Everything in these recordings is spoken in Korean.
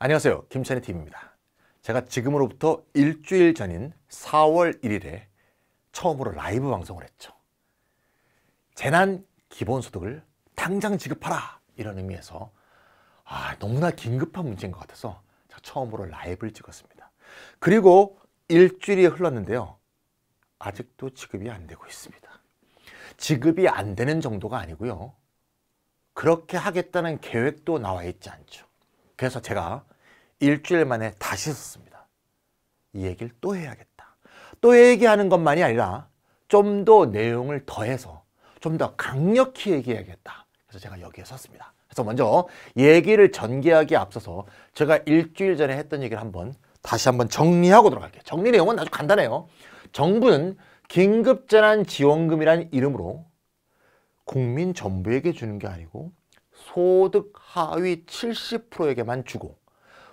안녕하세요 김찬희 TV입니다 제가 지금으로부터 일주일 전인 4월 1일에 처음으로 라이브 방송을 했죠 재난 기본소득을 당장 지급하라 이런 의미에서 아 너무나 긴급한 문제인 것 같아서 제가 처음으로 라이브를 찍었습니다 그리고 일주일이 흘렀는데요 아직도 지급이 안 되고 있습니다 지급이 안 되는 정도가 아니고요 그렇게 하겠다는 계획도 나와 있지 않죠 그래서 제가 일주일 만에 다시 썼습니다. 이 얘기를 또 해야겠다. 또 얘기하는 것만이 아니라 좀 더 내용을 더해서 좀 더 강력히 얘기해야겠다. 그래서 제가 여기에 썼습니다. 그래서 먼저 얘기를 전개하기 앞서서 제가 일주일 전에 했던 얘기를 한번 다시 한번 정리하고 들어갈게요. 정리 내용은 아주 간단해요. 정부는 긴급재난지원금이란 이름으로 국민 전부에게 주는 게 아니고 소득 하위 70%에게만 주고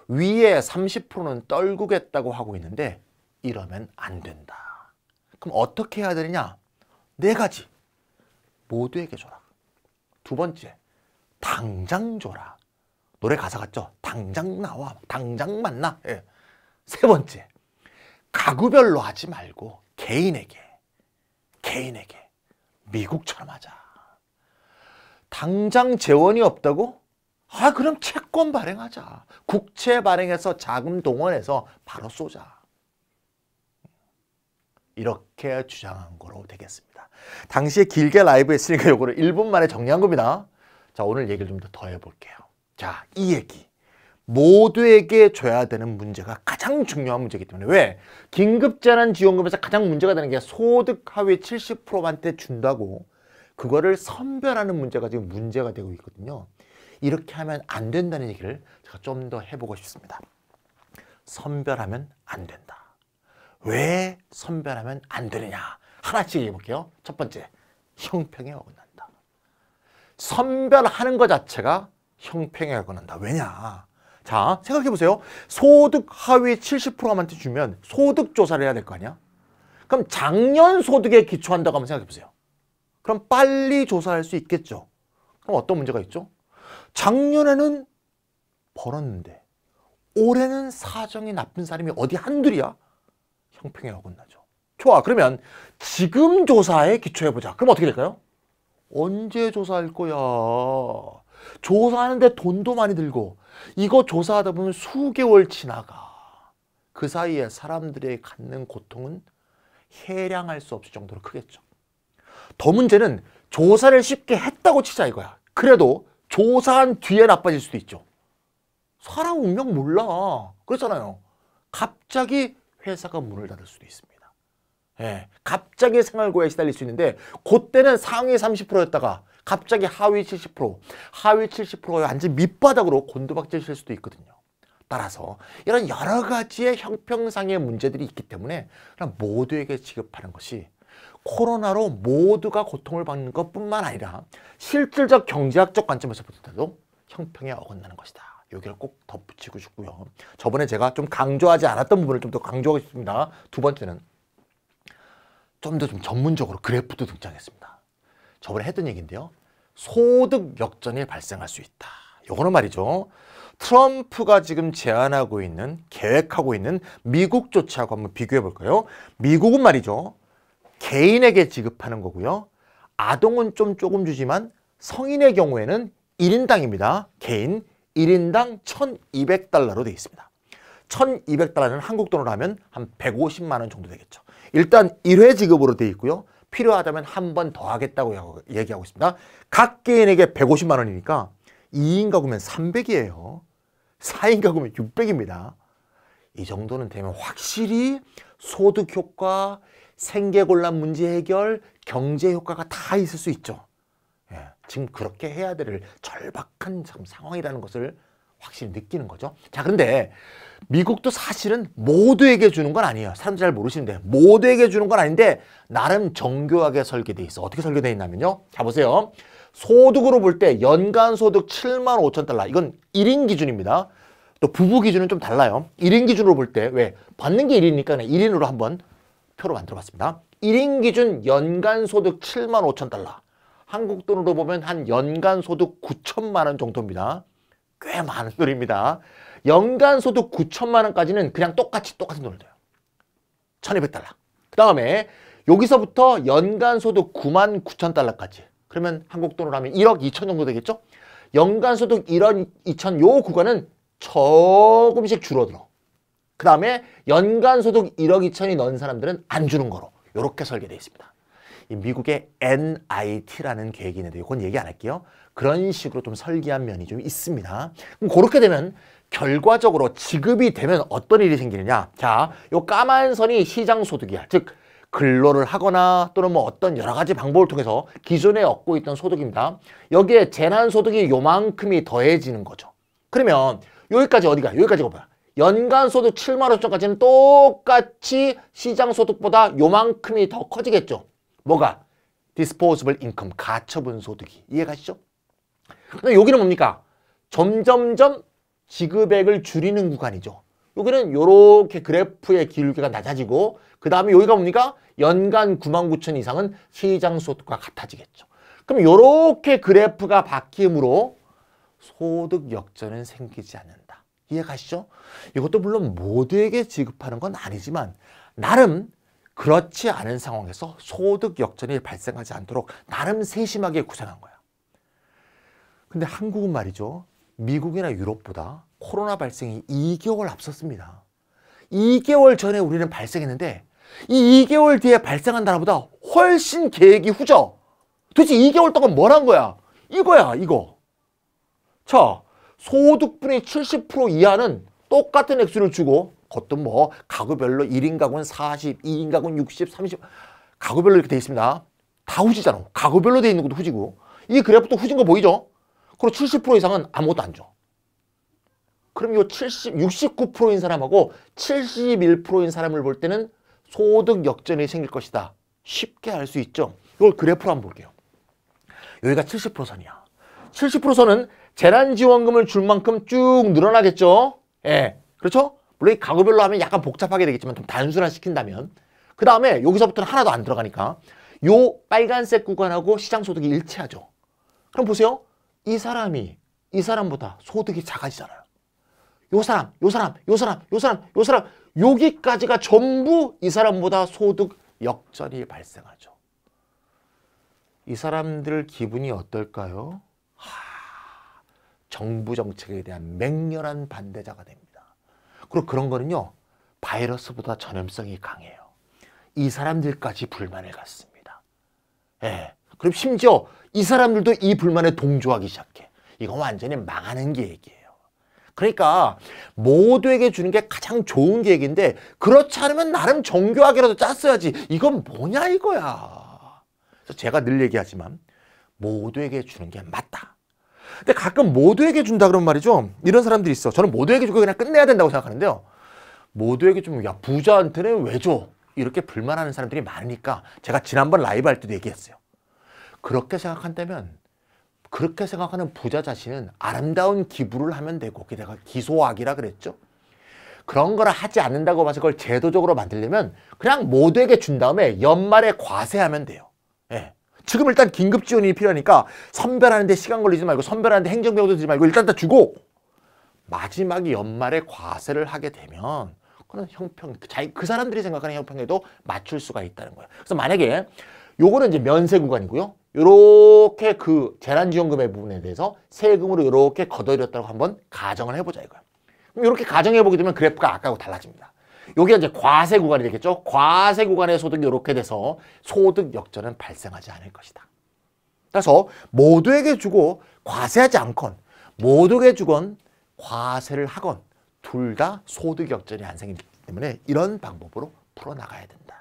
위에 30%는 떨구겠다고 하고 있는데 이러면 안 된다. 그럼 어떻게 해야 되느냐? 네 가지. 모두에게 줘라. 두 번째, 당장 줘라. 노래 가사 같죠? 당장 나와, 당장 만나. 예. 세 번째, 가구별로 하지 말고 개인에게, 개인에게 미국처럼 하자. 당장 재원이 없다고? 아 그럼 채권 발행하자. 국채 발행해서 자금 동원해서 바로 쏘자. 이렇게 주장한 거로 되겠습니다. 당시에 길게 라이브 했으니까 요거를 1분 만에 정리한 겁니다. 자 오늘 얘기를 좀 더 해볼게요. 자 이 얘기. 모두에게 줘야 되는 문제가 가장 중요한 문제이기 때문에 왜? 긴급재난지원금에서 가장 문제가 되는 게 소득 하위 70%한테 준다고 그거를 선별하는 문제가 지금 문제가 되고 있거든요. 이렇게 하면 안 된다는 얘기를 제가 좀 더 해보고 싶습니다. 선별하면 안 된다. 왜 선별하면 안 되느냐? 하나씩 얘기해 볼게요. 첫 번째, 형평에 어긋난다. 선별하는 것 자체가 형평에 어긋난다. 왜냐? 자, 생각해 보세요. 소득 하위 70%만한테 주면 소득 조사를 해야 될 거 아니야? 그럼 작년 소득에 기초한다고 한번 생각해 보세요. 그럼 빨리 조사할 수 있겠죠. 그럼 어떤 문제가 있죠? 작년에는 벌었는데 올해는 사정이 나쁜 사람이 어디 한둘이야? 형평에 어긋나죠. 좋아 그러면 지금 조사에 기초해보자. 그럼 어떻게 될까요? 언제 조사할 거야? 조사하는데 돈도 많이 들고 이거 조사하다 보면 수개월 지나가. 그 사이에 사람들이 갖는 고통은 해량할 수 없을 정도로 크겠죠. 더 문제는 조사를 쉽게 했다고 치자 이거야. 그래도 조사한 뒤에 나빠질 수도 있죠. 사람 운명 몰라. 그렇잖아요. 갑자기 회사가 문을 닫을 수도 있습니다. 예, 갑자기 생활고에 시달릴 수 있는데 그때는 상위 30%였다가 갑자기 하위 70%, 하위 70%에 완전 밑바닥으로 곤두박질 칠 수도 있거든요. 따라서 이런 여러 가지의 형평상의 문제들이 있기 때문에 모두에게 지급하는 것이 코로나로 모두가 고통을 받는 것뿐만 아니라 실질적 경제학적 관점에서 볼 때도 형평에 어긋나는 것이다. 여기를 꼭 덧붙이고 싶고요. 저번에 제가 좀 강조하지 않았던 부분을 좀 더 강조하고 싶습니다. 두 번째는 좀 더좀 좀 전문적으로 그래프도 등장했습니다. 저번에 했던 얘기인데요. 소득 역전이 발생할 수 있다. 요거는 말이죠. 트럼프가 지금 제안하고 있는 계획하고 있는 미국 조치하고 한번 비교해 볼까요? 미국은 말이죠. 개인에게 지급하는 거고요. 아동은 좀 조금 주지만 성인의 경우에는 1인당입니다. 개인 1인당 1200달러로 되어 있습니다. 1200달러는 한국 돈으로 하면 한 150만 원 정도 되겠죠. 일단 1회 지급으로 되어 있고요. 필요하다면 한 번 더 하겠다고 얘기하고 있습니다. 각 개인에게 150만 원이니까 2인 가구면 300이에요. 4인 가구면 600입니다. 이 정도는 되면 확실히 소득 효과, 생계곤란 문제 해결, 경제 효과가 다 있을 수 있죠. 예, 지금 그렇게 해야 될 절박한 상황이라는 것을 확실히 느끼는 거죠. 자, 그런데 미국도 사실은 모두에게 주는 건 아니에요. 사람들 잘 모르시는데 모두에게 주는 건 아닌데 나름 정교하게 설계돼 있어. 어떻게 설계돼 있냐면요. 자, 보세요. 소득으로 볼 때 연간 소득 7만 5천 달러. 이건 1인 기준입니다. 또 부부 기준은 좀 달라요. 1인 기준으로 볼 때 왜? 받는 게 1이니까 인 1인으로 한번 표로 만들어봤습니다. 1인 기준 연간 소득 7만 5천 달러. 한국 돈으로 보면 한 연간 소득 9천만 원 정도입니다. 꽤 많은 돈입니다. 연간 소득 9천만 원까지는 그냥 똑같이 똑같은 돈을 줘요. 1200달러. 그 다음에 여기서부터 연간 소득 9만 9천 달러까지. 그러면 한국 돈으로 하면 1억 2천 정도 되겠죠? 연간 소득 1억 2천 요 구간은 조금씩 줄어들어. 그 다음에 연간 소득 1억 2천이 넘는 사람들은 안 주는 거로 이렇게 설계되어 있습니다. 미국의 NIT라는 계획이 있는데 이건 얘기 안 할게요. 그런 식으로 좀 설계한 면이 좀 있습니다. 그럼 그렇게 되면 결과적으로 지급이 되면 어떤 일이 생기느냐. 자, 요 까만 선이 시장 소득이야. 즉 근로를 하거나 또는 뭐 어떤 여러 가지 방법을 통해서 기존에 얻고 있던 소득입니다. 여기에 재난소득이 요만큼이 더해지는 거죠. 그러면 여기까지 어디가? 여기까지가 뭐야? 연간 소득 7만 5천까지는 똑같이 시장 소득보다 요만큼이 더 커지겠죠. 뭐가? 디스포즈블 인컴, 가처분 소득이. 이해가시죠? 근데 여기는 뭡니까? 점점점 지급액을 줄이는 구간이죠. 여기는 이렇게 그래프의 기울기가 낮아지고 그 다음에 여기가 뭡니까? 연간 9만 9천 이상은 시장 소득과 같아지겠죠. 그럼 이렇게 그래프가 바뀜으로 소득 역전은 생기지 않는다. 이해가시죠? 이것도 물론 모두에게 지급하는 건 아니지만 나름 그렇지 않은 상황에서 소득 역전이 발생하지 않도록 나름 세심하게 구상한 거야. 근데 한국은 말이죠. 미국이나 유럽보다 코로나 발생이 2개월 앞섰습니다. 2개월 전에 우리는 발생했는데 이 2개월 뒤에 발생한 나라보다 훨씬 계획이 후져. 도대체 2개월 동안 뭘 한 거야? 이거야, 이거. 자, 소득분의 70% 이하는 똑같은 액수를 주고 그것도 뭐 가구별로 1인 가구는 40, 2인 가구는 60, 30 가구별로 이렇게 돼 있습니다. 다 후지잖아. 가구별로 돼 있는 것도 후지고 이 그래프도 후진 거 보이죠? 그리고 70% 이상은 아무것도 안 줘. 그럼 이 70, 69%인 사람하고 71%인 사람을 볼 때는 소득 역전이 생길 것이다. 쉽게 알 수 있죠? 이걸 그래프로 한번 볼게요. 여기가 70% 선이야. 70% 선은 재난지원금을 줄 만큼 쭉 늘어나겠죠. 예. 그렇죠? 물론 가구별로 하면 약간 복잡하게 되겠지만 좀 단순화 시킨다면 그 다음에 여기서부터는 하나도 안 들어가니까 요 빨간색 구간하고 시장소득이 일치하죠. 그럼 보세요. 이 사람이 이 사람보다 소득이 작아지잖아요. 요 사람, 요 사람, 요 사람, 요 사람, 요 사람 여기까지가 전부 이 사람보다 소득 역전이 발생하죠. 이 사람들 기분이 어떨까요? 정부 정책에 대한 맹렬한 반대자가 됩니다. 그리고 그런 거는요. 바이러스보다 전염성이 강해요. 이 사람들까지 불만을 갖습니다. 예. 그럼 심지어 이 사람들도 이 불만에 동조하기 시작해. 이건 완전히 망하는 계획이에요. 그러니까 모두에게 주는 게 가장 좋은 계획인데 그렇지 않으면 나름 정교하게라도 짰어야지. 이건 뭐냐 이거야. 그래서 제가 늘 얘기하지만 모두에게 주는 게 맞다. 근데 가끔 모두에게 준다 그런 말이죠. 이런 사람들이 있어. 저는 모두에게 주고 그냥 끝내야 된다고 생각하는데요. 모두에게 주면 야 부자한테는 왜 줘? 이렇게 불만하는 사람들이 많으니까 제가 지난번 라이브 할 때도 얘기했어요. 그렇게 생각한다면 그렇게 생각하는 부자 자신은 아름다운 기부를 하면 되고 그게내가기소악이라 그랬죠. 그런 걸 하지 않는다고 봐서 그걸 제도적으로 만들려면 그냥 모두에게 준 다음에 연말에 과세하면 돼요. 예. 지금 일단 긴급 지원이 필요하니까 선별하는 데 시간 걸리지 말고 선별하는 데 행정비용도 들지 말고 일단 다 주고 마지막에 연말에 과세를 하게 되면 그건 형평 그 사람들이 생각하는 형평에도 맞출 수가 있다는 거예요. 그래서 만약에 요거는 이제 면세 구간이고요. 요렇게 그 재난지원금의 부분에 대해서 세금으로 요렇게 거둬들였다고 한번 가정을 해보자 이거예요. 그럼 요렇게 가정해보게 되면 그래프가 아까하고 달라집니다. 요게 이제 과세 구간이 되겠죠. 과세 구간의 소득이 이렇게 돼서 소득 역전은 발생하지 않을 것이다. 따라서 모두에게 주고 과세하지 않건 모두에게 주건 과세를 하건 둘 다 소득 역전이 안 생기기 때문에 이런 방법으로 풀어나가야 된다.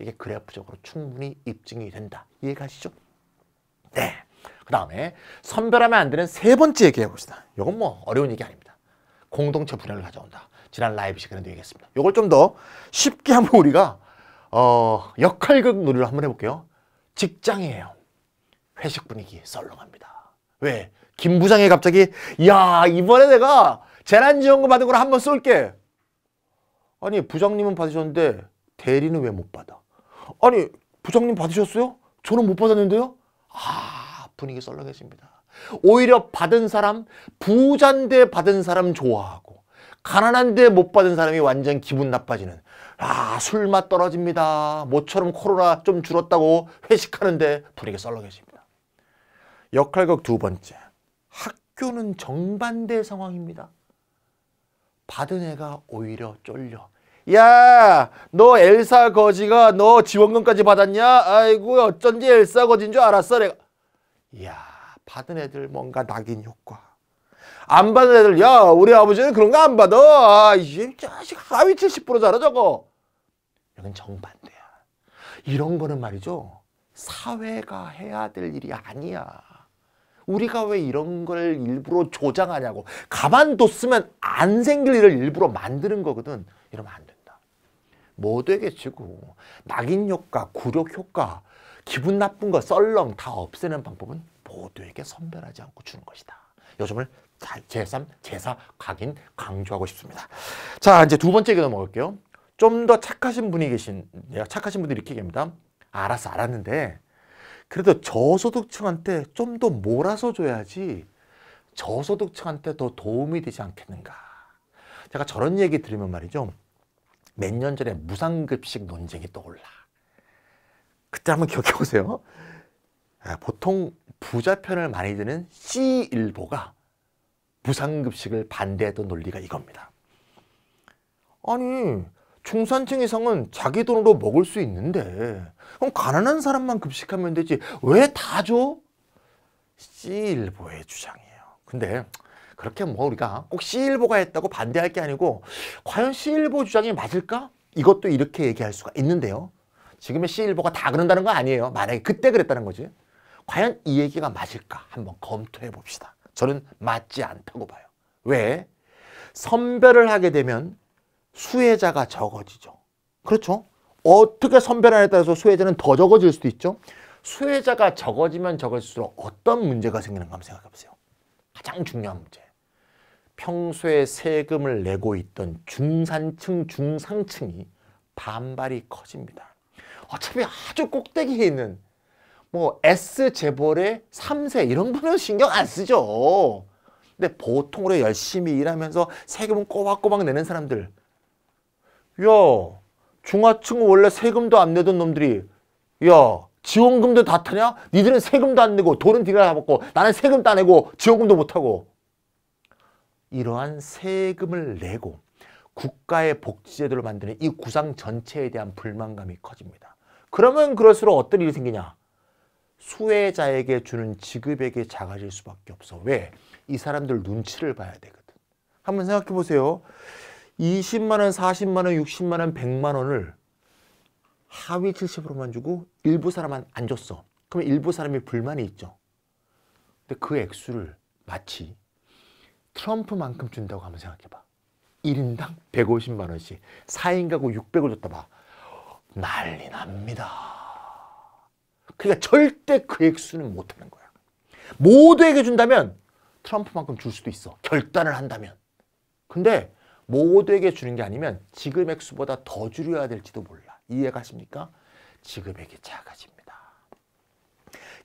이게 그래프적으로 충분히 입증이 된다. 이해가시죠? 네. 그 다음에 선별하면 안 되는 세 번째 얘기해 봅시다. 이건 뭐 어려운 얘기 아닙니다. 공동체 분야를 가져온다. 지난 라이브시 그랜드 얘기했습니다. 요걸 좀 더 쉽게 한번 우리가 어, 역할극 놀이를 한번 해볼게요. 직장이에요. 회식 분위기 썰렁합니다. 왜? 김 부장이 갑자기 야 이번에 내가 재난지원금 받은 걸 한번 쏠게. 아니 부장님은 받으셨는데 대리는 왜 못 받아? 아니 부장님 받으셨어요? 저는 못 받았는데요? 아 분위기 썰렁해집니다. 오히려 받은 사람 부잔데 받은 사람 좋아하고 가난한데 못 받은 사람이 완전 기분 나빠지는 아 술맛 떨어집니다. 모처럼 코로나 좀 줄었다고 회식하는데 분위기 썰렁해집니다. 역할극 두 번째 학교는 정반대 상황입니다. 받은 애가 오히려 쫄려 야, 너 엘사 거지가 너 지원금까지 받았냐? 아이고, 어쩐지 엘사 거지인 줄 알았어, 내가. 야 받은 애들 뭔가 낙인 효과. 안 받는 애들 야 우리 아버지는 그런 거 안 받아 아, 이 자식 하위 70% 자라 저거 여긴 정반대야 이런 거는 말이죠 사회가 해야 될 일이 아니야 우리가 왜 이런 걸 일부러 조장하냐고 가만뒀으면 안 생길 일을 일부러 만드는 거거든 이러면 안 된다 뭐 되겠지고 낙인 효과, 구력 효과 기분 나쁜 거 썰렁 다 없애는 방법은 모두에게 선별하지 않고 주는 것이다 요즘을 제3, 제4 각인 강조하고 싶습니다. 자, 이제 두 번째 얘기 넘어갈게요. 좀 더 착하신 분이 계신, 예, 착하신 분들이 이렇게 얘기합니다. 알아서 알았는데, 그래도 저소득층한테 좀 더 몰아서 줘야지 저소득층한테 더 도움이 되지 않겠는가. 제가 저런 얘기 들으면 말이죠. 몇 년 전에 무상급식 논쟁이 떠올라. 그때 한번 기억해 보세요. 아, 보통 부자 편을 많이 드는 C일보가 부상급식을 반대했던 논리가 이겁니다. 아니 중산층 이상은 자기 돈으로 먹을 수 있는데 그럼 가난한 사람만 급식하면 되지 왜 다 줘? 씨일보의 주장이에요. 근데 그렇게 뭐 우리가 꼭 씨일보가 했다고 반대할 게 아니고 과연 씨일보 주장이 맞을까? 이것도 이렇게 얘기할 수가 있는데요. 지금의 씨일보가 다 그런다는 거 아니에요. 만약에 그때 그랬다는 거지. 과연 이 얘기가 맞을까? 한번 검토해 봅시다. 저는 맞지 않다고 봐요. 왜? 선별을 하게 되면 수혜자가 적어지죠. 그렇죠? 어떻게 선별하에 따라서 수혜자는 더 적어질 수도 있죠. 수혜자가 적어지면 적을수록 어떤 문제가 생기는가 한번 생각해 보세요. 가장 중요한 문제. 평소에 세금을 내고 있던 중산층, 중상층이 반발이 커집니다. 어차피 아주 꼭대기에 있는 뭐 S 재벌의 3세 이런 분은 신경 안 쓰죠. 근데 보통으로 열심히 일하면서 세금은 꼬박꼬박 내는 사람들. 야, 중화층은 원래 세금도 안 내던 놈들이 야, 지원금도 다 타냐? 니들은 세금도 안 내고 돈은 네가 다 먹고 나는 세금 따 내고 지원금도 못 하고 이러한 세금을 내고 국가의 복지제도를 만드는 이 구상 전체에 대한 불만감이 커집니다. 그러면 그럴수록 어떤 일이 생기냐? 수혜자에게 주는 지급액이 작아질 수밖에 없어. 왜? 이 사람들 눈치를 봐야 되거든. 한번 생각해 보세요. 20만 원, 40만 원, 60만 원, 100만 원을 하위 70%만 주고 일부 사람만 안 줬어. 그럼 일부 사람이 불만이 있죠. 근데 그 액수를 마치 트럼프만큼 준다고 한번 생각해 봐. 1인당 150만 원씩 4인 가구 600을 줬다 봐. 난리 납니다. 그러니까 절대 그 액수는 못하는 거야. 모두에게 준다면 트럼프만큼 줄 수도 있어. 결단을 한다면. 근데 모두에게 주는 게 아니면 지급 액수보다 더 줄여야 될지도 몰라. 이해가십니까? 지급액이 작아집니다.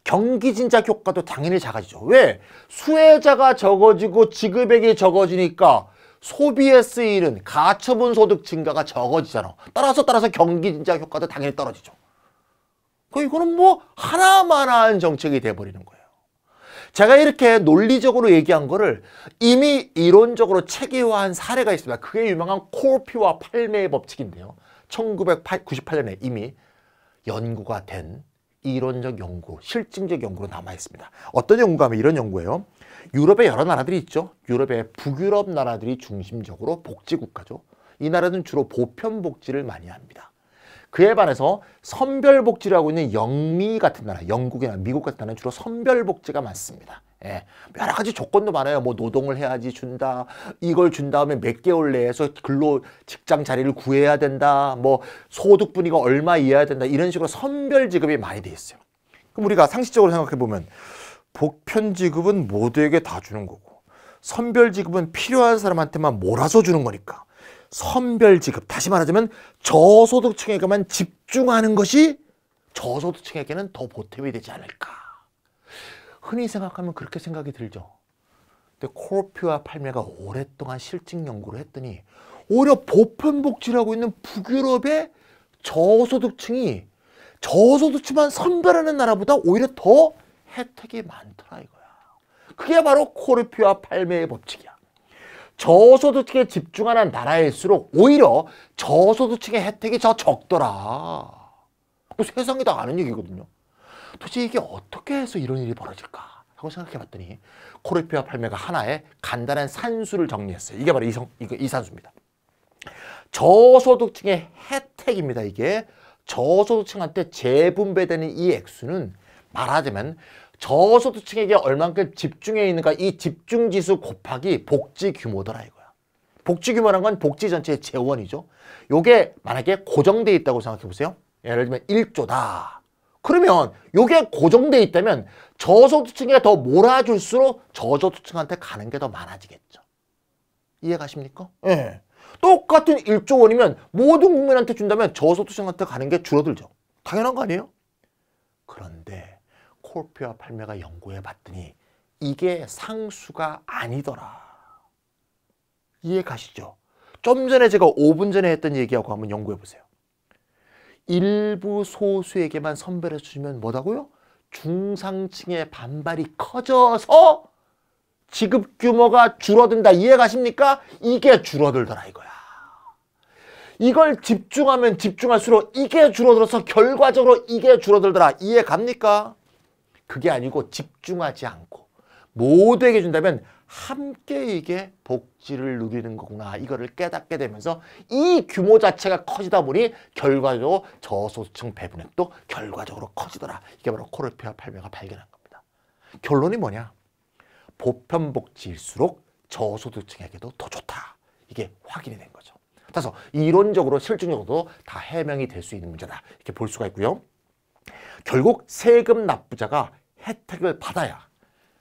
경기 진작 효과도 당연히 작아지죠. 왜? 수혜자가 적어지고 지급액이 적어지니까 소비에 쓰이는 가처분 소득 증가가 적어지잖아. 따라서 따라서 경기 진작 효과도 당연히 떨어지죠. 그 이거는 뭐 하나만한 정책이 돼버리는 거예요. 제가 이렇게 논리적으로 얘기한 거를 이미 이론적으로 체계화한 사례가 있습니다. 그게 유명한 코피와 팔매의 법칙인데요. 1998년에 이미 연구가 된 이론적 연구, 실증적 연구로 남아있습니다. 어떤 연구가 하면 이런 연구예요. 유럽의 여러 나라들이 있죠. 유럽의 북유럽 나라들이 중심적으로 복지국가죠. 이 나라는 주로 보편복지를 많이 합니다. 그에 반해서 선별복지를하고 있는 영미 같은 나라, 영국이나 미국 같은 나라는 주로 선별복지가 많습니다. 예, 여러 가지 조건도 많아요. 뭐 노동을 해야지 준다. 이걸 준 다음에 몇 개월 내에서 근로 직장 자리를 구해야 된다. 뭐 소득 분위가 얼마 이해야 된다. 이런 식으로 선별 지급이 많이 돼 있어요. 그럼 우리가 상식적으로 생각해 보면 보편 지급은 모두에게 다 주는 거고 선별 지급은 필요한 사람한테만 몰아서 주는 거니까 선별 지급, 다시 말하자면 저소득층에게만 집중하는 것이 저소득층에게는 더 보탬이 되지 않을까. 흔히 생각하면 그렇게 생각이 들죠. 근데 코르피와 팔메가 오랫동안 실증 연구를 했더니 오히려 보편복지를 하고 있는 북유럽의 저소득층이 저소득층만 선별하는 나라보다 오히려 더 혜택이 많더라 이거야. 그게 바로 코르피와 팔매의 법칙이야. 저소득층에 집중하는 나라일수록 오히려 저소득층의 혜택이 더 적더라. 그 세상이 다 아는 얘기거든요. 도대체 이게 어떻게 해서 이런 일이 벌어질까? 하고 생각해봤더니 코르피와 팔매가 하나의 간단한 산수를 정리했어요. 이게 바로 이, 성, 이, 이 산수입니다. 저소득층의 혜택입니다. 이게 저소득층한테 재분배되는 이 액수는 말하자면 저소득층에게 얼만큼 집중해 있는가 이 집중지수 곱하기 복지 규모더라 이거야. 복지 규모란 건 복지 전체의 재원이죠. 요게 만약에 고정돼 있다고 생각해 보세요. 예를 들면 1조다. 그러면 요게 고정돼 있다면 저소득층에 더 몰아줄수록 저소득층한테 가는 게 더 많아지겠죠. 이해가십니까? 예. 네. 똑같은 1조 원이면 모든 국민한테 준다면 저소득층한테 가는 게 줄어들죠. 당연한 거 아니에요? 그런데 콜피와 팔매가 연구해 봤더니 이게 상수가 아니더라. 이해 가시죠? 좀 전에 제가 5분 전에 했던 얘기하고 한번 연구해 보세요. 일부 소수에게만 선별해 주면 뭐다고요? 중상층의 반발이 커져서 지급 규모가 줄어든다. 이해 가십니까? 이게 줄어들더라 이거야. 이걸 집중하면 집중할수록 이게 줄어들어서 결과적으로 이게 줄어들더라. 이해 갑니까? 그게 아니고 집중하지 않고 모두에게 준다면 함께 이게 복지를 누리는 거구나. 이거를 깨닫게 되면서 이 규모 자체가 커지다 보니 결과적으로 저소득층 배분액도 결과적으로 커지더라. 이게 바로 코르피아 8명가 발견한 겁니다. 결론이 뭐냐? 보편복지일수록 저소득층에게도 더 좋다. 이게 확인이 된 거죠. 따라서 이론적으로 실증적으로도 다 해명이 될 수 있는 문제다. 이렇게 볼 수가 있고요. 결국 세금 납부자가 혜택을 받아야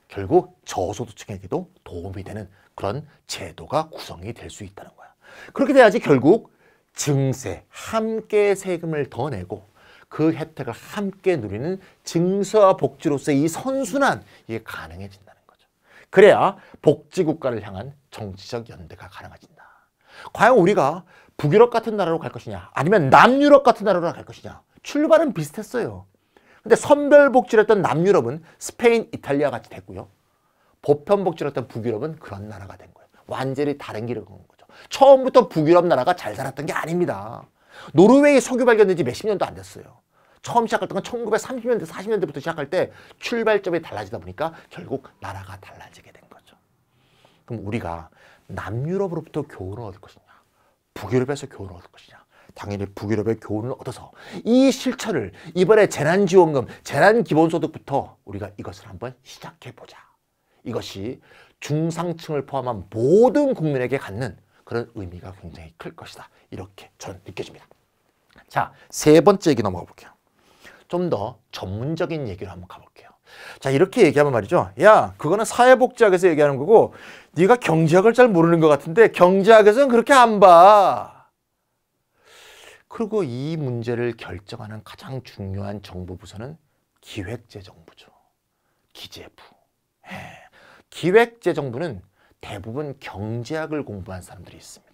결국 저소득층에게도 도움이 되는 그런 제도가 구성이 될 수 있다는 거야. 그렇게 돼야지 결국 증세, 함께 세금을 더 내고 그 혜택을 함께 누리는 증서와 복지로서의 이 선순환 이게 가능해진다는 거죠. 그래야 복지국가를 향한 정치적 연대가 가능해진다. 과연 우리가 북유럽 같은 나라로 갈 것이냐 아니면 남유럽 같은 나라로 갈 것이냐 출발은 비슷했어요. 근데 선별 복지를 했던 남유럽은 스페인, 이탈리아 같이 됐고요. 보편 복지를 했던 북유럽은 그런 나라가 된 거예요. 완전히 다른 길을 건 거죠. 처음부터 북유럽 나라가 잘 살았던 게 아닙니다. 노르웨이 석유 발견된 지 몇 십 년도 안 됐어요. 처음 시작할 때는 1930년대, 40년대부터 시작할 때 출발점이 달라지다 보니까 결국 나라가 달라지게 된 거죠. 그럼 우리가 남유럽으로부터 교훈을 얻을 것이냐, 북유럽에서 교훈을 얻을 것이냐, 당일 북유럽의 교훈을 얻어서 이 실천을 이번에 재난지원금, 재난기본소득부터 우리가 이것을 한번 시작해보자. 이것이 중상층을 포함한 모든 국민에게 갖는 그런 의미가 굉장히 클 것이다. 이렇게 저는 느껴집니다. 자, 세 번째 얘기 넘어가 볼게요. 좀 더 전문적인 얘기를 한번 가볼게요. 자, 이렇게 얘기하면 말이죠. 야, 그거는 사회복지학에서 얘기하는 거고 네가 경제학을 잘 모르는 것 같은데 경제학에서는 그렇게 안 봐. 그리고 이 문제를 결정하는 가장 중요한 정부 부서는 기획재정부죠. 기재부. 예. 기획재정부는 대부분 경제학을 공부한 사람들이 있습니다.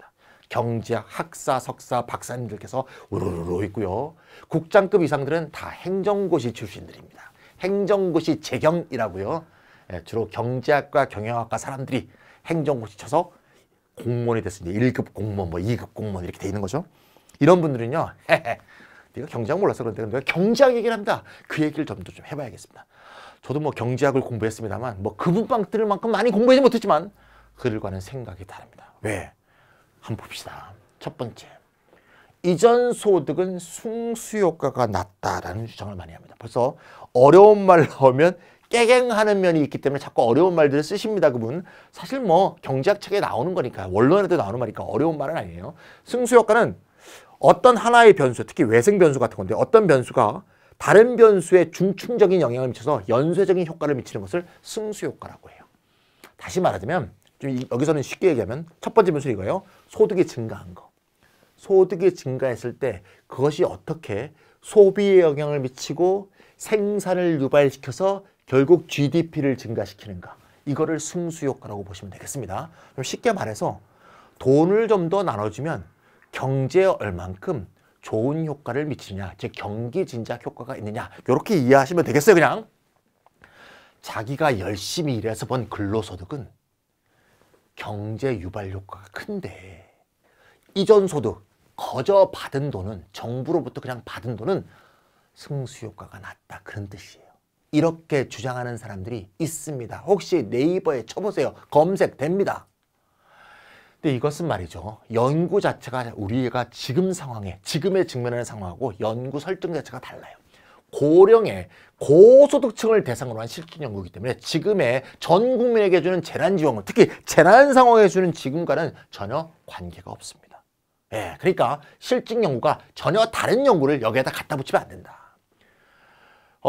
경제학 학사, 석사, 박사님들께서 우르르 있고요. 국장급 이상들은 다 행정고시 출신들입니다. 행정고시 재경이라고요. 예, 주로 경제학과 경영학과 사람들이 행정고시 쳐서 공무원이 됐습니다. 1급 공무원, 뭐 2급 공무원 이렇게 돼 있는 거죠. 이런 분들은요. 네가 경제학 몰라서 그런데 내가 경제학 얘기를 한다. 그 얘기를 좀 더 좀 해봐야겠습니다. 저도 뭐 경제학을 공부했습니다만 뭐 그분빵 뜰 만큼 많이 공부하지 못했지만 그들과는 생각이 다릅니다. 왜? 한번 봅시다. 첫 번째. 이전 소득은 숭수효과가 낮다라는 주장을 많이 합니다. 벌써 어려운 말로 하면 깨갱하는 면이 있기 때문에 자꾸 어려운 말들을 쓰십니다. 그분 사실 뭐 경제학 책에 나오는 거니까 원론에도 나오는 말이니까 어려운 말은 아니에요. 승수효과는 어떤 하나의 변수, 특히 외생 변수 같은 건데 어떤 변수가 다른 변수에 중충적인 영향을 미쳐서 연쇄적인 효과를 미치는 것을 승수 효과라고 해요. 다시 말하자면 좀 여기서는 쉽게 얘기하면 첫 번째 변수 이거예요. 소득이 증가한 거. 소득이 증가했을 때 그것이 어떻게 소비에 영향을 미치고 생산을 유발시켜서 결국 GDP를 증가시키는가. 이거를 승수 효과라고 보시면 되겠습니다. 쉽게 말해서 돈을 좀 더 나눠주면 경제에 얼만큼 좋은 효과를 미치냐, 느즉 경기 진작 효과가 있느냐 이렇게 이해하시면 되겠어요 그냥. 자기가 열심히 일해서 번 근로소득은 경제 유발 효과가 큰데 이전 소득, 거저 받은 돈은 정부로부터 그냥 받은 돈은 승수 효과가 낮다 그런 뜻이에요. 이렇게 주장하는 사람들이 있습니다. 혹시 네이버에 쳐보세요. 검색됩니다. 근데 이것은 말이죠. 연구 자체가 우리가 지금 상황에, 지금의 직면하는 상황하고 연구 설정 자체가 달라요. 고령의 고소득층을 대상으로 한 실질 연구이기 때문에 지금의 전 국민에게 주는 재난 지원금, 특히 재난 상황에 주는 지금과는 전혀 관계가 없습니다. 예, 그러니까 실증 연구가 전혀 다른 연구를 여기에다 갖다 붙이면 안 된다.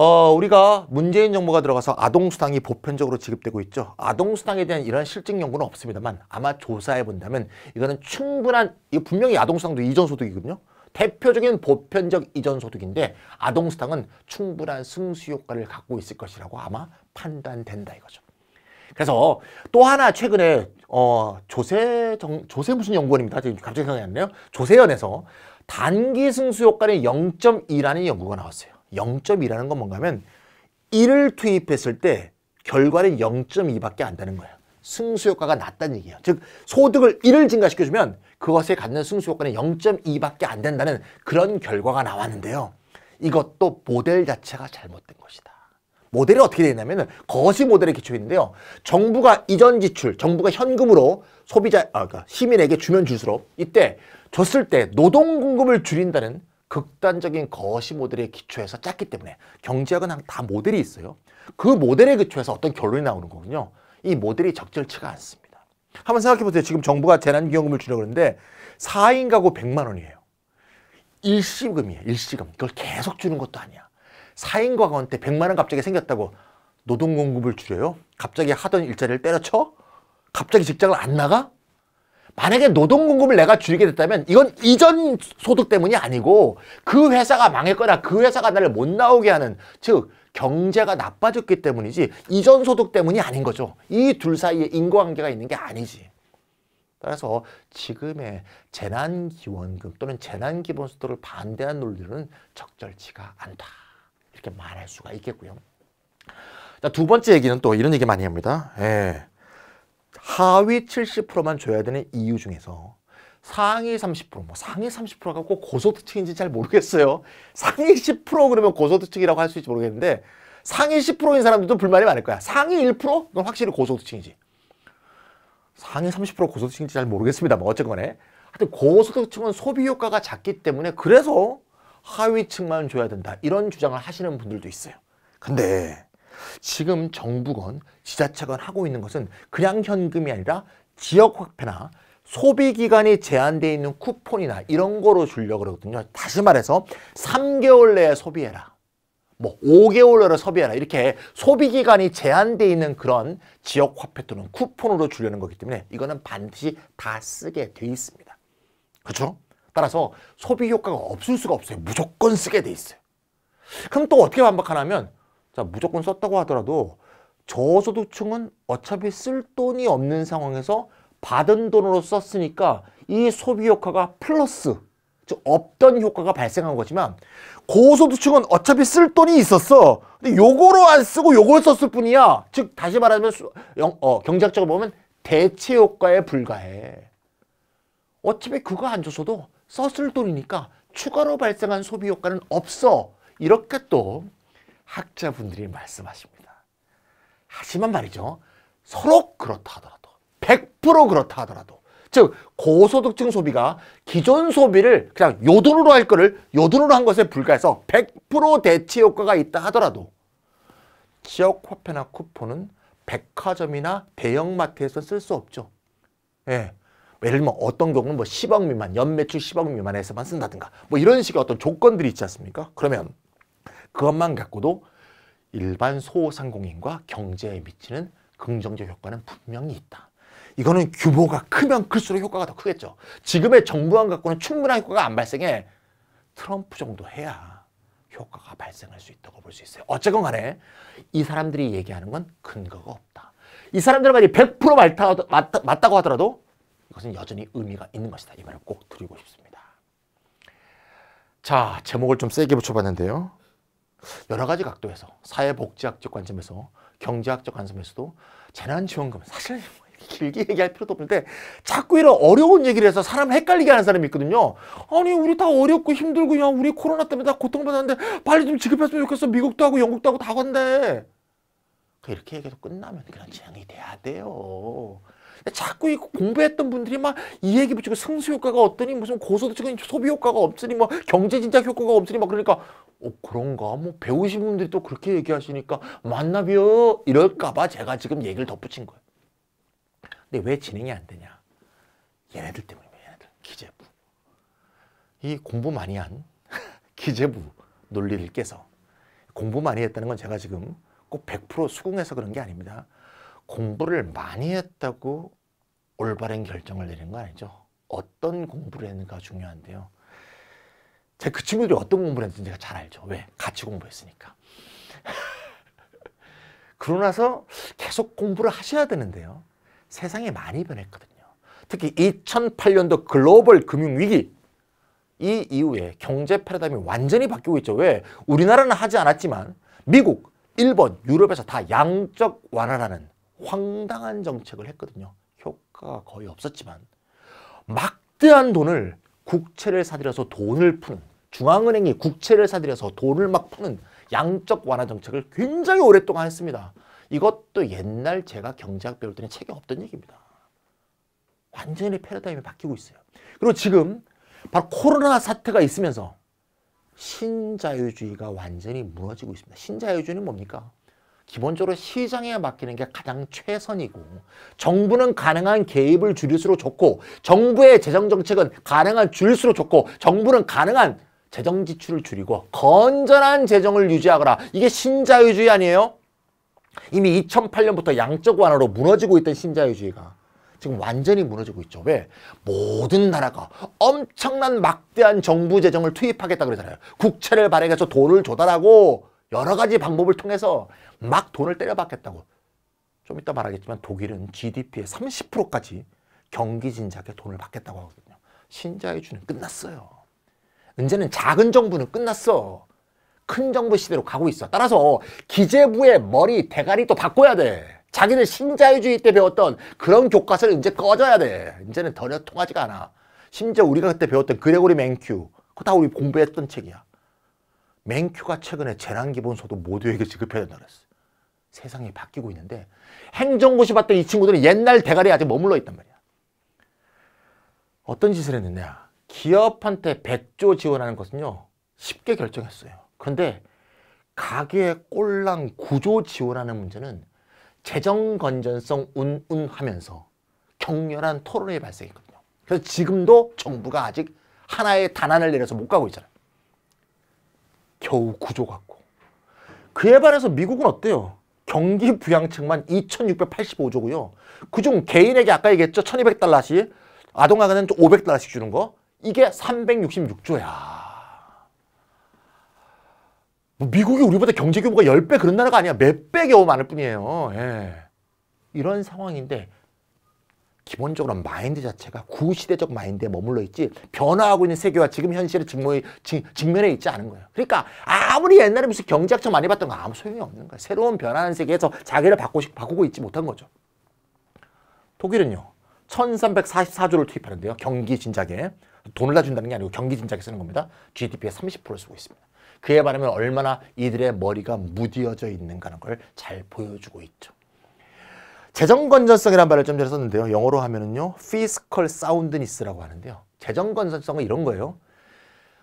어, 우리가 문재인 정부가 들어가서 아동수당이 보편적으로 지급되고 있죠. 아동수당에 대한 이런 실증 연구는 없습니다만 아마 조사해 본다면 이거는 충분한, 이거 분명히 아동수당도 이전소득이거든요. 대표적인 보편적 이전소득인데 아동수당은 충분한 승수효과를 갖고 있을 것이라고 아마 판단된다 이거죠. 그래서 또 하나 최근에 어, 조세, 정, 조세 무슨 연구원입니다. 지금 갑자기 생각이 안 나네요. 조세연에서 단기 승수효과는 0.2라는 연구가 나왔어요. 0.2라는 건 뭔가면 하 1을 투입했을 때 결과는 0.2밖에 안 되는 거예요. 승수효과가 낮다는 얘기예요. 즉 소득을 1을 증가시켜주면 그것에 갖는 승수효과는 0.2밖에 안 된다는 그런 결과가 나왔는데요. 이것도 모델 자체가 잘못된 것이다. 모델이 어떻게 되어 있냐면 거시 모델에 기초해 는데요 정부가 이전 지출, 정부가 현금으로 소비자, 아, 그러니까 시민에게 주면 줄수록 이때 줬을 때 노동 공급을 줄인다는 극단적인 거시 모델에 기초해서 짰기 때문에 경제학은 다 모델이 있어요. 그 모델에 기초해서 어떤 결론이 나오는 거군요. 이 모델이 적절치가 않습니다. 한번 생각해 보세요. 지금 정부가 재난기금을 주려고 하는데 4인 가구 100만 원이에요. 일시금이에요. 일시금. 그걸 계속 주는 것도 아니야. 4인 가구한테 100만 원 갑자기 생겼다고 노동 공급을 줄여요? 갑자기 하던 일자리를 때려쳐? 갑자기 직장을 안 나가? 만약에 노동 공급을 내가 줄이게 됐다면 이건 이전 소득 때문이 아니고 그 회사가 망했거나 그 회사가 나를 못 나오게 하는 즉 경제가 나빠졌기 때문이지 이전 소득 때문이 아닌 거죠. 이 둘 사이에 인과관계가 있는 게 아니지. 따라서 지금의 재난기원금 또는 재난기본소득을 반대한 논리는 적절치가 않다. 이렇게 말할 수가 있겠고요. 자, 두 번째 얘기는 또 이런 얘기 많이 합니다. 예. 하위 70%만 줘야 되는 이유 중에서 상위 30%, 뭐 상위 30%가 꼭 고소득층인지 잘 모르겠어요. 상위 10% 그러면 고소득층이라고 할 수있지 모르겠는데 상위 10%인 사람들도 불만이 많을 거야. 상위 1%? 그건 확실히 고소득층이지. 상위 30% 고소득층인지 잘 모르겠습니다. 뭐 어쨌건 간에. 하여튼 고소득층은 소비 효과가 작기 때문에 그래서 하위층만 줘야 된다. 이런 주장을 하시는 분들도 있어요. 근데 지금 정부건 지자체건 하고 있는 것은 그냥 현금이 아니라 지역 화폐나 소비 기간이 제한되어 있는 쿠폰이나 이런 거로 주려고 그러거든요. 다시 말해서 3개월 내에 소비해라. 뭐 5개월 내로 소비해라 이렇게 소비 기간이 제한되어 있는 그런 지역 화폐 또는 쿠폰으로 주려는 거기 때문에 이거는 반드시 다 쓰게 돼 있습니다. 그렇죠? 따라서 소비 효과가 없을 수가 없어요. 무조건 쓰게 돼 있어요. 그럼 또 어떻게 반박하냐면 자 무조건 썼다고 하더라도 저소득층은 어차피 쓸 돈이 없는 상황에서 받은 돈으로 썼으니까 이 소비 효과가 플러스 즉 없던 효과가 발생한 거지만 고소득층은 어차피 쓸 돈이 있었어 근데 요거로 안 쓰고 요걸 썼을 뿐이야 즉 다시 말하면 수, 영, 어, 경제학적으로 보면 대체 효과에 불과해 어차피 그거 안 줬어도 썼을 돈이니까 추가로 발생한 소비 효과는 없어 이렇게 또 학자분들이 말씀하십니다. 하지만 말이죠. 서로 그렇다 하더라도 100% 그렇다 하더라도 즉 고소득층 소비가 기존 소비를 그냥 요돈으로 할 거를 요돈으로 한 것에 불과해서 100% 대체 효과가 있다 하더라도 지역 화폐나 쿠폰은 백화점이나 대형마트에서 쓸 수 없죠. 예. 예를 들면 어떤 경우는 뭐 10억 미만, 연매출 10억 미만에서만 쓴다든가 뭐 이런 식의 어떤 조건들이 있지 않습니까? 그러면 그것만 갖고도 일반 소상공인과 경제에 미치는 긍정적 효과는 분명히 있다. 이거는 규모가 크면 클수록 효과가 더 크겠죠. 지금의 정부안 갖고는 충분한 효과가 안 발생해. 트럼프 정도 해야 효과가 발생할 수 있다고 볼 수 있어요. 어쨌건 간에 이 사람들이 얘기하는 건 근거가 없다. 이 사람들 말이 100% 맞다, 맞다, 고 하더라도 이것은 여전히 의미가 있는 것이다. 이 말을 꼭 드리고 싶습니다. 자, 제목을 좀 세게 붙여봤는데요. 여러 가지 각도에서 사회복지학적 관점에서 경제학적 관점에서도 재난지원금 사실 뭐 길게 얘기할 필요도 없는데 자꾸 이런 어려운 얘기를 해서 사람 헷갈리게 하는 사람이 있거든요. 아니 우리 다 어렵고 힘들고 야 우리 코로나 때문에 다 고통받았는데 빨리 좀 지급했으면 좋겠어. 미국도 하고 영국도 하고 다 건데. 그러니까 이렇게 얘기해서 끝나면 그냥 진행이 돼야 돼요. 자꾸 이 공부했던 분들이 막 이 얘기 붙이고 승수 효과가 없더니 무슨 고소득 층은 소비 효과가 없으니 뭐 경제 진작 효과가 없으니 막 그러니까 어 그런가 뭐 배우신 분들이 또 그렇게 얘기하시니까 만나비요 이럴까 봐 제가 지금 얘기를 덧붙인 거예요. 근데 왜 진행이 안 되냐? 얘네들 때문이에요. 얘네들 기재부. 이 공부 많이 한 기재부 논리를 깨서 공부 많이 했다는 건 제가 지금 꼭 100% 수긍해서 그런 게 아닙니다. 공부를 많이 했다고 올바른 결정을 내린 거 아니죠. 어떤 공부를 했는가 중요한데요. 제그 친구들이 어떤 공부를 했는지 제가 잘 알죠. 왜? 같이 공부했으니까. 그러고 나서 계속 공부를 하셔야 되는데요. 세상이 많이 변했거든요. 특히 2008년도 글로벌 금융위기 이 이후에 경제 패러다임이 완전히 바뀌고 있죠. 왜? 우리나라는 하지 않았지만 미국, 일본, 유럽에서 다 양적 완화라는 황당한 정책을 했거든요. 효과가 거의 없었지만 막대한 돈을 국채를 사들여서 돈을 푸는 중앙은행이 국채를 사들여서 돈을 막 푸는 양적 완화 정책을 굉장히 오랫동안 했습니다. 이것도 옛날 제가 경제학 배울 때는 책에 없던 얘기입니다. 완전히 패러다임이 바뀌고 있어요. 그리고 지금 바로 코로나 사태가 있으면서 신자유주의가 완전히 무너지고 있습니다. 신자유주의는 뭡니까? 기본적으로 시장에 맡기는 게 가장 최선이고 정부는 가능한 개입을 줄일수록 좋고 정부의 재정정책은 가능한 줄일수록 좋고 정부는 가능한 재정 지출을 줄이고 건전한 재정을 유지하거라. 이게 신자유주의 아니에요? 이미 2008년부터 양적 완화로 무너지고 있던 신자유주의가 지금 완전히 무너지고 있죠. 왜? 모든 나라가 엄청난 막대한 정부 재정을 투입하겠다 그러잖아요. 국채를 발행해서 돈을 조달하고 여러 가지 방법을 통해서 막 돈을 때려박겠다고. 좀 이따 말하겠지만 독일은 GDP의 30%까지 경기 진작에 돈을 받겠다고 하거든요. 신자유주는 끝났어요. 이제는 작은 정부는 끝났어. 큰 정부 시대로 가고 있어. 따라서 기재부의 머리 대가리도 바꿔야 돼. 자기들 신자유주의 때 배웠던 그런 교과서를 이제 꺼져야 돼. 이제는 전혀 통하지가 않아. 심지어 우리가 그때 배웠던 그레고리 맹큐 그거 다 우리 공부했던 책이야. 맹큐가 최근에 재난기본소득 모두에게 지급해야 된다고 했어요. 세상이 바뀌고 있는데 행정고시 봤던 이 친구들은 옛날 대가리에 아직 머물러 있단 말이야. 어떤 짓을 했느냐. 기업한테 100조 지원하는 것은요. 쉽게 결정했어요. 그런데 가계 꼴랑 구조 지원하는 문제는 재정 건전성 운운 하면서 격렬한 토론이 발생했거든요. 그래서 지금도 정부가 아직 하나의 단안을 내려서 못 가고 있잖아요. 겨우 구조 같고 그에 반해서 미국은 어때요? 경기 부양책만 2,685조고요. 그중 개인에게 아까 얘기했죠. 1,200달러씩, 아동학원은 500달러씩 주는 거. 이게 366조야. 뭐 미국이 우리보다 경제 규모가 10배 그런 나라가 아니야. 몇 배 겨우 많을 뿐이에요. 예. 이런 상황인데 기본적으로 마인드 자체가 구시대적 마인드에 머물러 있지 변화하고 있는 세계와 지금 현실의 직무의, 직, 직면에 있지 않은 거예요. 그러니까 아무리 옛날에 무슨 경제학적 많이 봤던 거 아무 소용이 없는 거예요. 새로운 변화하는 세계에서 자기를 바꾸, 바꾸고 있지 못한 거죠. 독일은요. 1344조를 투입하는데요. 경기 진작에 돈을 다 준다는 게 아니고 경기 진작에 쓰는 겁니다. GDP의 30%를 쓰고 있습니다. 그에 바르면 얼마나 이들의 머리가 무디져 있는가 하는 걸 잘 보여주고 있죠. 재정 건전성이라는 말을 좀 전에 썼는데요. 영어로 하면은요. fiscal soundness라고 하는데요. 재정 건전성은 이런 거예요.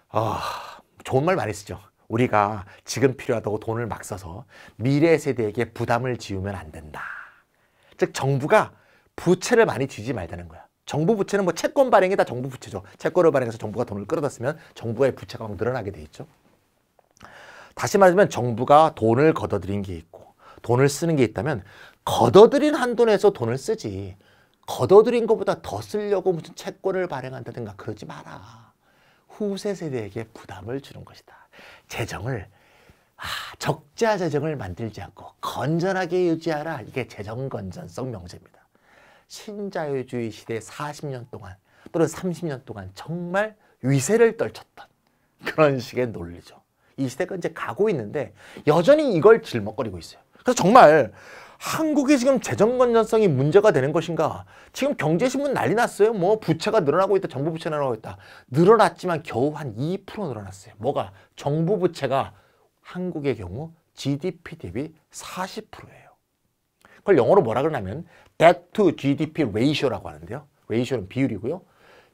아, 좋은 말 많이 쓰죠. 우리가 지금 필요하다고 돈을 막 써서 미래 세대에게 부담을 지우면 안 된다. 즉 정부가 부채를 많이 지지 말자는 거야. 정부 부채는 뭐 채권 발행이 다 정부 부채죠. 채권을 발행해서 정부가 돈을 끌어다 쓰면 정부의 부채가 막 늘어나게 돼 있죠. 다시 말하면 정부가 돈을 걷어들인 게 있고 돈을 쓰는 게 있다면 걷어들인 한 돈에서 돈을 쓰지 걷어들인 것보다 더 쓰려고 무슨 채권을 발행한다든가 그러지 마라. 후세 세대에게 부담을 주는 것이다. 재정을 아, 적자 재정을 만들지 않고 건전하게 유지하라. 이게 재정 건전성 명제입니다. 신자유주의 시대 40년 동안 또는 30년 동안 정말 위세를 떨쳤던 그런 식의 논리죠. 이 시대가 이제 가고 있는데 여전히 이걸 질먹거리고 있어요. 그래서 정말 한국이 지금 재정 건전성이 문제가 되는 것인가? 지금 경제신문 난리 났어요. 뭐 부채가 늘어나고 있다. 정부 부채 늘어나고 있다. 늘어났지만 겨우 한 2% 늘어났어요. 뭐가? 정부 부채가 한국의 경우 GDP 대비 40%예요. 그걸 영어로 뭐라 그러냐면 debt to GDP ratio라고 하는데요. ratio는 비율이고요.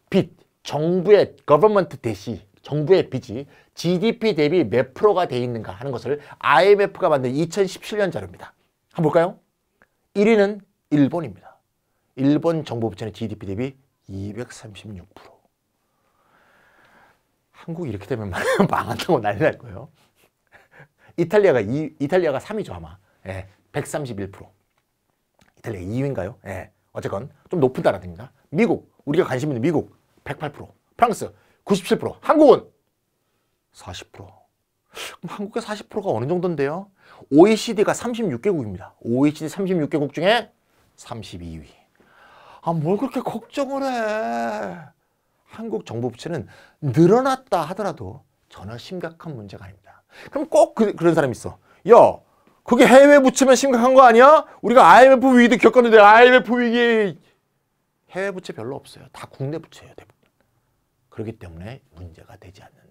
빚, 정부의 government 대시 정부의 빚이 GDP 대비 몇 프로가 돼 있는가 하는 것을 IMF가 만든 2017년 자료입니다. 한번 볼까요? 1위는 일본입니다. 일본 정보 부채는 GDP 대비 236%. 한국이 이렇게 되면 망한다고 난리 날 거예요. 이탈리아가 2, 이탈리아가 3위죠 아마. 예, 131%. 이탈리아 2위인가요? 예. 어쨌건 좀 높은 나라입니다. 미국, 우리가 관심 있는 미국 108%, 프랑스 97%, 한국은 40%. 그럼 한국의 40%가 어느 정도인데요? OECD가 36개국입니다. OECD 36개국 중에 32위. 아, 뭘 그렇게 걱정을 해. 한국 정부 부채는 늘어났다 하더라도 전혀 심각한 문제가 아닙니다. 그럼 꼭 그, 런 사람이 있어. 야, 그게 해외 부채면 심각한 거 아니야? 우리가 IMF 위기도 겪었는데 IMF 위기 해외 부채 별로 없어요. 다 국내 부채예요, 대부분. 그렇기 때문에 문제가 되지 않는.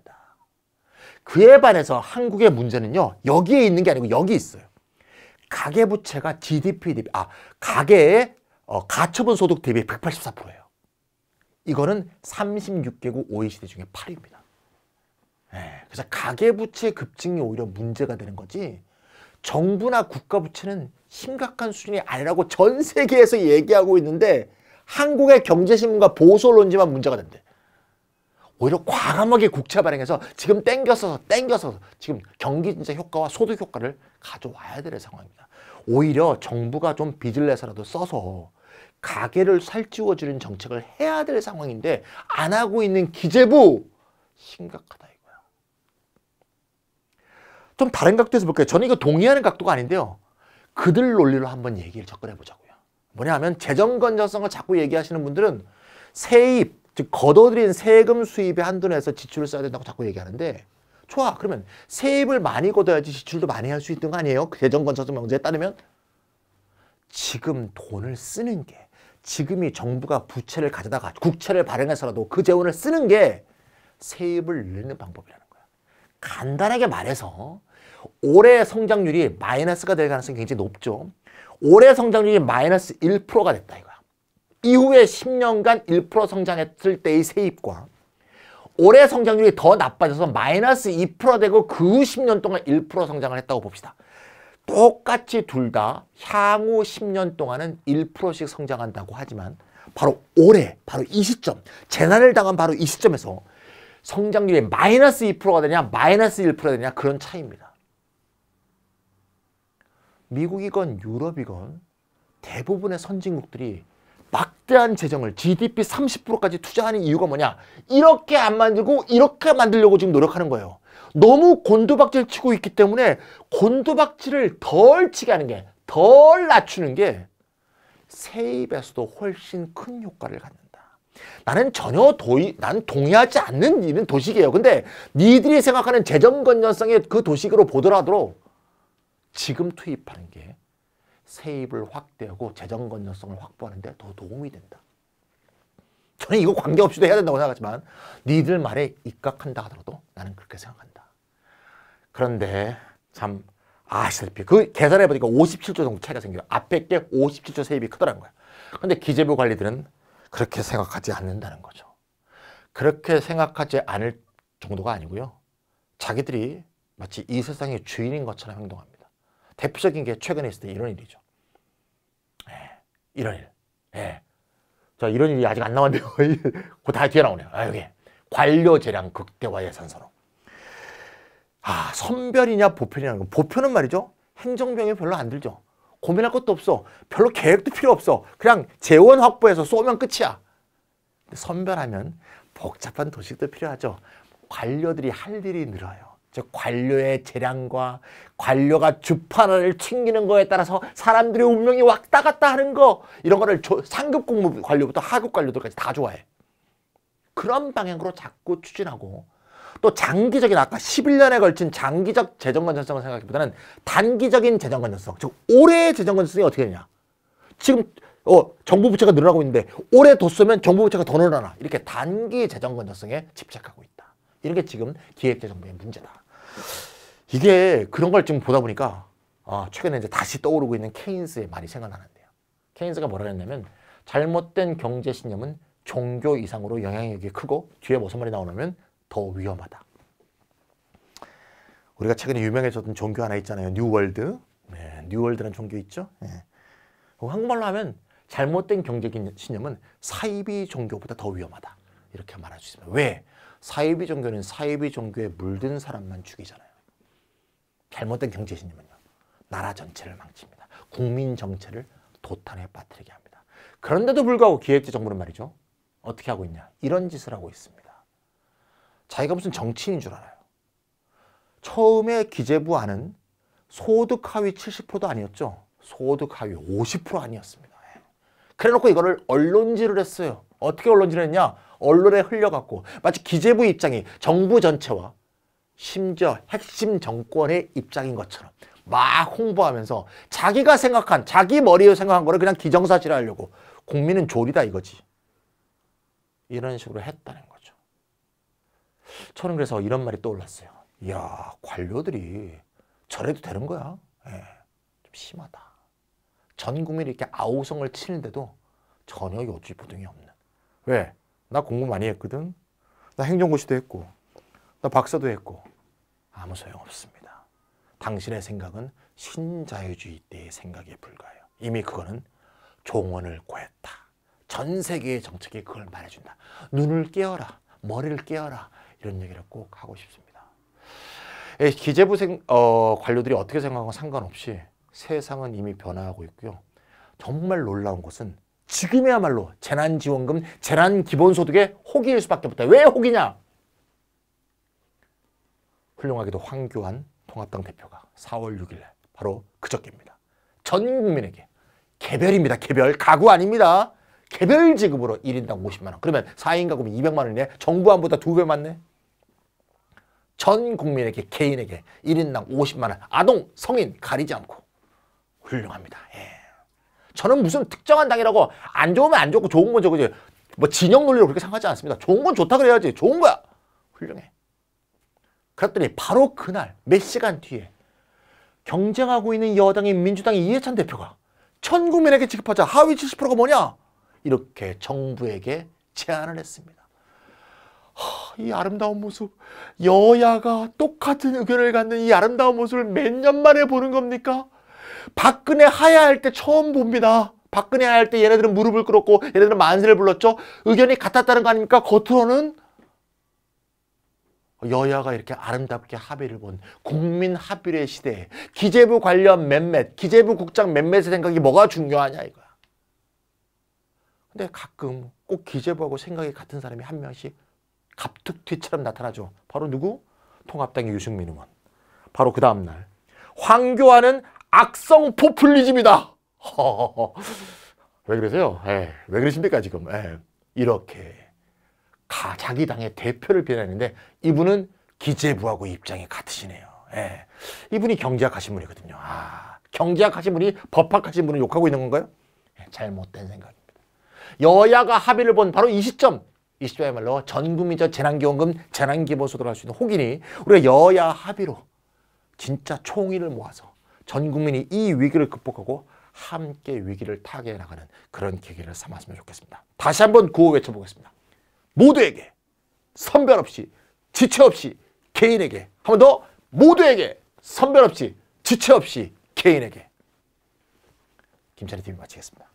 그에 반해서 한국의 문제는요. 여기에 있는 게 아니고 여기 있어요. 가계부채가 GDP 대비 아 가계의 어, 가처분 소득 대비 184%예요. 이거는 36개국 OECD 중에 8위입니다. 네, 예, 그래서 가계부채 급증이 오히려 문제가 되는 거지 정부나 국가부채는 심각한 수준이 아니라고 전 세계에서 얘기하고 있는데 한국의 경제신문과 보수언론지만 문제가 된대. 오히려 과감하게 국채 발행해서 지금 땡겨서 땡겨서 지금 경기 진짜 효과와 소득 효과를 가져와야 될 상황입니다. 오히려 정부가 좀 빚을 내서라도 써서 가게를 살찌워주는 정책을 해야 될 상황인데 안 하고 있는 기재부 심각하다 이거야. 좀 다른 각도에서 볼게요. 저는 이거 동의하는 각도가 아닌데요. 그들 논리로 한번 얘기를 접근해 보자고요. 뭐냐 하면 재정 건전성을 자꾸 얘기하시는 분들은 세입, 즉 걷어들인 세금 수입의 한도 내에서 지출을 써야 된다고 자꾸 얘기하는데 좋아 그러면 세입을 많이 걷어야지 지출도 많이 할 수있는거 아니에요? 그 재정건전성명제에 따르면 지금 돈을 쓰는 게 지금이 정부가 부채를 가져다가 국채를 발행해서라도 그 재원을 쓰는 게 세입을 늘리는 방법이라는 거야. 간단하게 말해서 올해 성장률이 마이너스가 될 가능성이 굉장히 높죠. 올해 성장률이 마이너스 1%가 됐다 이거 이후에 10년간 1% 성장했을 때의 세입과 올해 성장률이 더 나빠져서 마이너스 2% 되고 그 10년 동안 1% 성장을 했다고 봅시다. 똑같이 둘 다 향후 10년 동안은 1%씩 성장한다고 하지만 바로 올해, 바로 이 시점, 재난을 당한 바로 이 시점에서 성장률이 마이너스 2%가 되냐, 마이너스 1%가 되냐 그런 차이입니다. 미국이건 유럽이건 대부분의 선진국들이 막대한 재정을 GDP 30%까지 투자하는 이유가 뭐냐? 이렇게 안 만들고 이렇게 만들려고 지금 노력하는 거예요. 너무 곤두박질 치고 있기 때문에 곤두박질을 덜 치게 하는 게, 덜 낮추는 게 세입에서도 훨씬 큰 효과를 갖는다. 나는 전혀 도의, 난 동의하지 않는 이런 도식이에요. 근데 니들이 생각하는 재정 건전성의 그 도식으로 보더라도 지금 투입하는 게 세입을 확대하고 재정 건전성을 확보하는 데 더 도움이 된다. 저는 이거 관계없이도 해야 된다고 생각하지만 니들 말에 입각한다 하더라도 나는 그렇게 생각한다. 그런데 참 아시다시피 그 계산해보니까 57조 정도 차이가 생겨요. 앞에 게 57조 세입이 크더라는 거야. 근데 기재부 관리들은 그렇게 생각하지 않는다는 거죠. 그렇게 생각하지 않을 정도가 아니고요. 자기들이 마치 이 세상의 주인인 것처럼 행동합니다. 대표적인 게 최근에 있을 때 이런 일이죠. 이런 일. 예. 자, 이런 일이 아직 안 나왔는데, 그다 뒤에 나오네요. 아, 여기. 관료 재량 극대화 예산 선언. 아, 선별이냐 보편이냐. 보편은 말이죠. 행정병이 별로 안 들죠. 고민할 것도 없어. 별로 계획도 필요 없어. 그냥 재원 확보해서 쏘면 끝이야. 선별하면 복잡한 도식도 필요하죠. 관료들이 할 일이 늘어요. 즉 관료의 재량과 관료가 주파를 챙기는 거에 따라서 사람들의 운명이 왔다 갔다 하는 거 이런 거를 조, 상급 공무 관료부터 하급 관료들까지 다 좋아해. 그런 방향으로 자꾸 추진하고 또 장기적인 아까 11년에 걸친 장기적 재정 건전성을 생각하기보다는 단기적인 재정 건전성 즉 올해의 재정 건전성이 어떻게 되냐 지금 어, 정부 부채가 늘어나고 있는데 올해 더쏘면 정부 부채가 더 늘어나 이렇게 단기 재정 건전성에 집착하고 있다. 이런 게 지금 기획재정부의 문제다. 이게 그런 걸 지금 보다 보니까 아, 최근에 이제 다시 떠오르고 있는 케인스의 말이 생각나는데요. 케인스가 뭐라 했냐면 잘못된 경제 신념은 종교 이상으로 영향력이 크고 뒤에 무슨 말이 나오냐면 더 위험하다. 우리가 최근에 유명해졌던 종교 하나 있잖아요. 뉴월드. 네, 뉴월드라는 종교 있죠. 네. 한국말로 하면 잘못된 경제 신념은 사이비 종교보다 더 위험하다. 이렇게 말할 수 있습니다. 왜? 사이비 종교는 사이비 종교에 물든 사람만 죽이잖아요. 잘못된 경제신념은요. 나라 전체를 망칩니다. 국민 정체를 도탄에 빠뜨리게 합니다. 그런데도 불구하고 기획재 정부는 말이죠. 어떻게 하고 있냐. 이런 짓을 하고 있습니다. 자기가 무슨 정치인인 줄 알아요. 처음에 기재부 안은 소득 하위 70%도 아니었죠. 소득 하위 50% 아니었습니다. 예. 그래놓고 이거를 언론질을 했어요. 어떻게 언론질을 했냐. 언론에 흘려갔고 마치 기재부 입장이 정부 전체와 심지어 핵심 정권의 입장인 것처럼 막 홍보하면서 자기가 생각한 자기 머리로 생각한 거를 그냥 기정사실화하려고 국민은 졸이다 이거지. 이런 식으로 했다는 거죠. 저는 그래서 이런 말이 떠올랐어요. 이야 관료들이 저래도 되는 거야. 예, 좀 심하다. 전 국민이 이렇게 아우성을 치는데도 전혀 여지부등이 없는. 왜? 나 공부 많이 했거든. 나 행정고시도 했고, 나 박사도 했고, 아무 소용 없습니다. 당신의 생각은 신자유주의 때의 생각에 불과해요. 이미 그거는 종언을 고했다. 전 세계의 정책이 그걸 말해준다. 눈을 깨어라, 머리를 깨어라 이런 얘기를 꼭 하고 싶습니다. 예, 기재부 생, 어, 관료들이 어떻게 생각하건 상관없이 세상은 이미 변화하고 있고요. 정말 놀라운 것은 지금이야말로 재난지원금, 재난기본소득의 혹기일 수밖에 없다. 왜혹이냐 훌륭하게도 황교안 통합당 대표가 4월 6일에 바로 그저께입니다. 전 국민에게 개별입니다. 개별. 가구 아닙니다. 개별 지급으로 1인당 50만 원. 그러면 4인 가구면 200만 원이네. 정부 안보다 두 배 많네. 전 국민에게 개인에게 1인당 50만 원. 아동, 성인 가리지 않고 훌륭합니다. 예. 저는 무슨 특정한 당이라고 안 좋으면 안 좋고 좋은 건 좋고 뭐 진영 논리로 그렇게 생각하지 않습니다. 좋은 건 좋다 그래야지. 좋은 거야. 훌륭해. 그랬더니 바로 그날 몇 시간 뒤에 경쟁하고 있는 여당인 민주당의 이해찬 대표가 천 국민에게 지급하자 하위 70%가 뭐냐? 이렇게 정부에게 제안을 했습니다. 하, 이 아름다운 모습, 여야가 똑같은 의견을 갖는 이 아름다운 모습을 몇 년 만에 보는 겁니까? 박근혜 하야할 때 처음 봅니다. 박근혜 할때 얘네들은 무릎을 꿇었고 얘네들은 만세를 불렀죠. 의견이 같았다는 거 아닙니까? 겉으로는 여야가 이렇게 아름답게 합의를 본 국민 합의의 시대 기재부 관련 몇몇, 기재부 국장 몇몇의 생각이 뭐가 중요하냐 이거야. 근데 가끔 꼭 기재부하고 생각이 같은 사람이 한 명씩 갑툭튀처럼 나타나죠. 바로 누구? 통합당의 유승민 의원. 바로 그 다음날 황교안은 악성 포퓰리즘이다. 왜 그러세요? 에이, 예, 왜 그러십니까 지금? 에이, 예, 이렇게 가, 자기 당의 대표를 비난했는데 이분은 기재부하고 입장이 같으시네요. 에이, 예, 이분이 경제학하신 분이거든요. 아, 경제학하신 분이 법학하신 분을 욕하고 있는 건가요? 잘못된 생각입니다. 여야가 합의를 본 바로 이 시점 이 시점이야말로 전국민적 재난기원금 재난기본소득을 할수 있는 혹이니 우리가 여야 합의로 진짜 총의를 모아서 전 국민이 이 위기를 극복하고 함께 위기를 타개해 나가는 그런 계기를 삼았으면 좋겠습니다. 다시 한번 구호 외쳐보겠습니다. 모두에게 선별 없이 지체 없이 개인에게 한 번 더 모두에게 선별 없이 지체 없이 개인에게 김찬희 팀이 마치겠습니다.